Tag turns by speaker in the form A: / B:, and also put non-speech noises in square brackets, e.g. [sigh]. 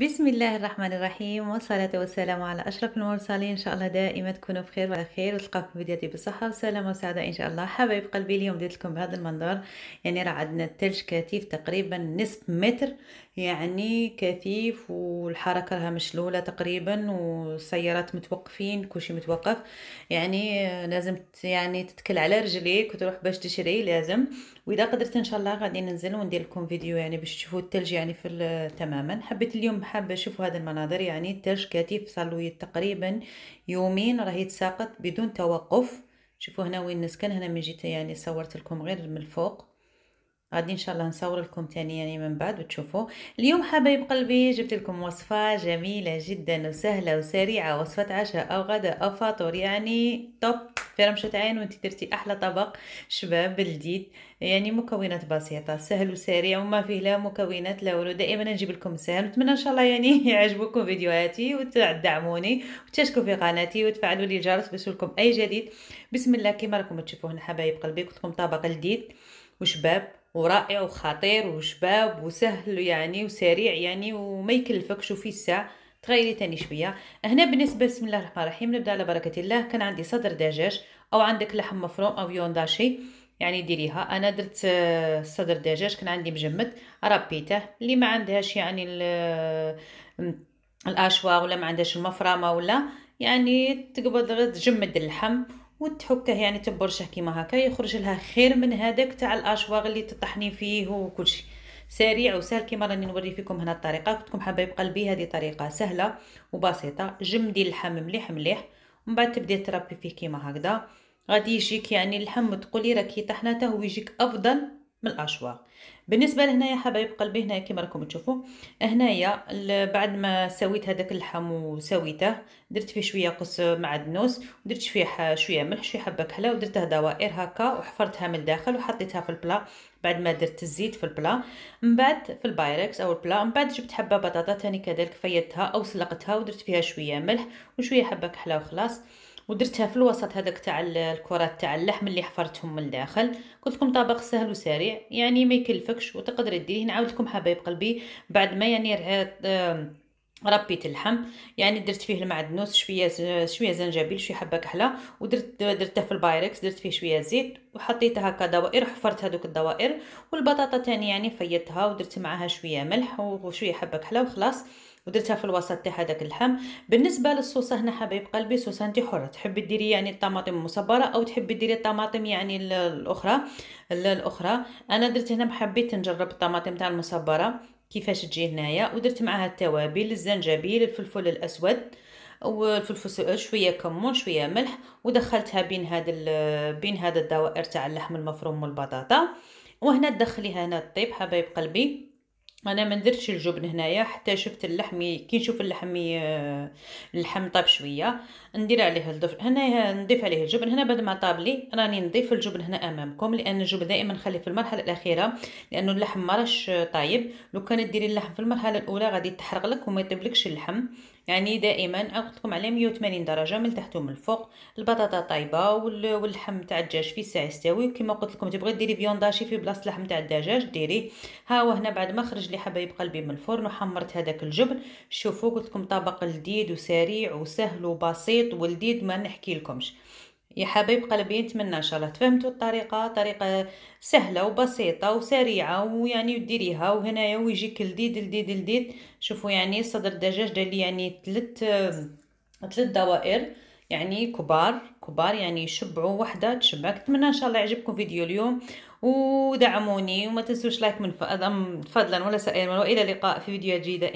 A: بسم الله الرحمن الرحيم والصلاة والسلام على أشرف المرسلين إن شاء الله دائما تكونوا بخير وعلى خير وتلقاكم فيديوهاتي طيب بالصحة والسلامة وسعادة إن شاء الله حبايب قلبي اليوم بديت لكم بهذا المنظر يعني راه عندنا الثلج كثيف تقريبا نصف متر يعني كثيف والحركة راها مشلولة تقريبا والسيارات متوقفين كلشي متوقف يعني لازم يعني تتكل على رجليك وتروح باش تشري لازم وإذا قدرت إن شاء الله غادي ننزل وندير لكم فيديو يعني باش تشوفوا الثلج يعني في تماما حبيت اليوم حابة أشوفوا هذا المناظر يعني الثلج كتيف صار تقريبا يومين راهي تساقط بدون توقف شوفوا هنا وين نسكن هنا من جيت يعني صورت لكم غير من الفوق غادي ان شاء الله نصور لكم تاني يعني من بعد وتشوفوا اليوم حبايب قلبي جبت لكم وصفه جميله جدا وسهله وسريعه وصفه عشاء او غداء او فطور يعني توب في رمشة عين وانت درتي احلى طبق شباب بالجديد يعني مكونات بسيطه سهل وسريع وما فيه لا مكونات لا والو دائما نجيب لكم سهل نتمنى ان شاء الله يعني [laughs] يعجبوكم فيديوهاتي وتدعموني وتشاركوا في قناتي وتفعلوا لي الجرس باش لكم اي جديد بسم الله كما راكم تشوفوا هنا حبايب قلبي قلت لكم طبق جديد وشباب ورائع وخطير وشباب وسهل يعني وسريع يعني وما يكلفكش وفي الساعه تغيري تاني شويه هنا بالنسبه بسم الله الرحمن الرحيم نبدا على بركه الله كان عندي صدر دجاج او عندك لحم مفروم او يونداشي يعني ديريها انا درت آه، صدر دجاج كان عندي مجمد ربيته اللي ما عندهاش يعني آه، الاشواغ ولا ما عندهاش المفرمه ولا يعني تقبض غير تجمد اللحم وتحكه يعني تبرشه كيما هكا يخرج لها خير من هذاك تاع الاشواغ اللي تطحني فيه وكلشي سريع وسهل كما راني نوري فيكم هنا الطريقه كنتكم حبايب قلبي هذه طريقه سهله وبسيطه جمدي اللحم مليح مليح ومن بعد تبدي تربي فيه كيما هكذا غادي يجيك يعني اللحم تقولي راكي طحنته ويجيك افضل من الاشواق بالنسبه لهنايا حبايب قلبي هنايا كما راكم تشوفوا هنايا بعد ما سويت هذاك اللحم وسويته درت فيه شويه قص معدنوس ودرت فيه شويه ملح شويه حبه كحله ودرتها دوائر هكا وحفرتها من الداخل وحطيتها في البلا بعد ما درت الزيت في البلا من بعد في البايركس او البلا من بعد جبت حبه بطاطا ثاني كذلك فيتها او سلقتها ودرت فيها شويه ملح وشويه حبه كحله وخلاص ودرتها في الوسط هذاك تاع الكرات تاع اللحم اللي حفرتهم من الداخل قلت لكم طبق سهل وسريع يعني ما يكلفكش وتقدري ديريه نعاود لكم حبايب قلبي بعد ما يعني رهات ربيت اللحم يعني درت فيه المعدنوس شويه شويه زنجبيل شويه حبه كحله ودرت درته في البايركس درت فيه شويه زيت وحطيتها هكا دوائر حفرت هذوك الدوائر والبطاطا تاني يعني فيتها ودرت معاها شويه ملح وشويه حبه كحله وخلاص ودرتها في الوسط تاع هذاك اللحم بالنسبه للصوصه هنا حبايب قلبي صوصه انت حره تحبي ديري يعني الطماطم المصبره او تحبي ديري الطماطم يعني الاخرى الاخرى انا درت هنا حبيت نجرب الطماطم تاع المصبره كيفاش تجي هنايا ودرت معاها التوابل الزنجبيل الفلفل الاسود والفلفل شويه كمون شويه ملح ودخلتها بين هاد بين هاد الدوائر تاع اللحم المفروم والبطاطا وهنا تدخليها هنا طيب حبايب قلبي انا ما درتش الجبن هنايا حتى شفت اللحم كي نشوف اللحم اللحم طاب شويه ندير عليه الضفر هنا نضيف عليه الجبن هنا بعد ما طاب لي راني نضيف الجبن هنا امامكم لان الجبن دائما نخليه في المرحله الاخيره لانه اللحم ما طايب لو كانت ديري اللحم في المرحله الاولى غادي تحرق لك وما يطيبلكش اللحم يعني دائما لكم على 180 درجه من تحت ومن الفوق البطاطا طايبه واللحم تاع الدجاج في ساعه يستوي وكما قلت لكم تبغي ديري فيونداشي في بلاصه اللحم تاع الدجاج ديريه ها هو هنا بعد ما خرج لي حبايب قلبي من الفرن وحمرت هذاك الجبن شوفوا قلت لكم طبق لذيذ وسريع وسهل وبسيط ولذيذ ما نحكي لكمش يا حبايب قلبي نتمنى ان شاء الله تفهمتوا الطريقه طريقه سهله وبسيطه وسريعه ويعني ديريها وهنايا ويجيك لذيذ لذيذ لذيذ شوفوا يعني صدر الدجاج دار لي يعني ثلاث ثلاث دوائر يعني كبار كبار يعني يشبعوا وحده تشبعك نتمنى ان شاء الله يعجبكم فيديو اليوم ودعموني وما تنسوش لايك من فضلا ولا سائر والى اللقاء في فيديوهات جديده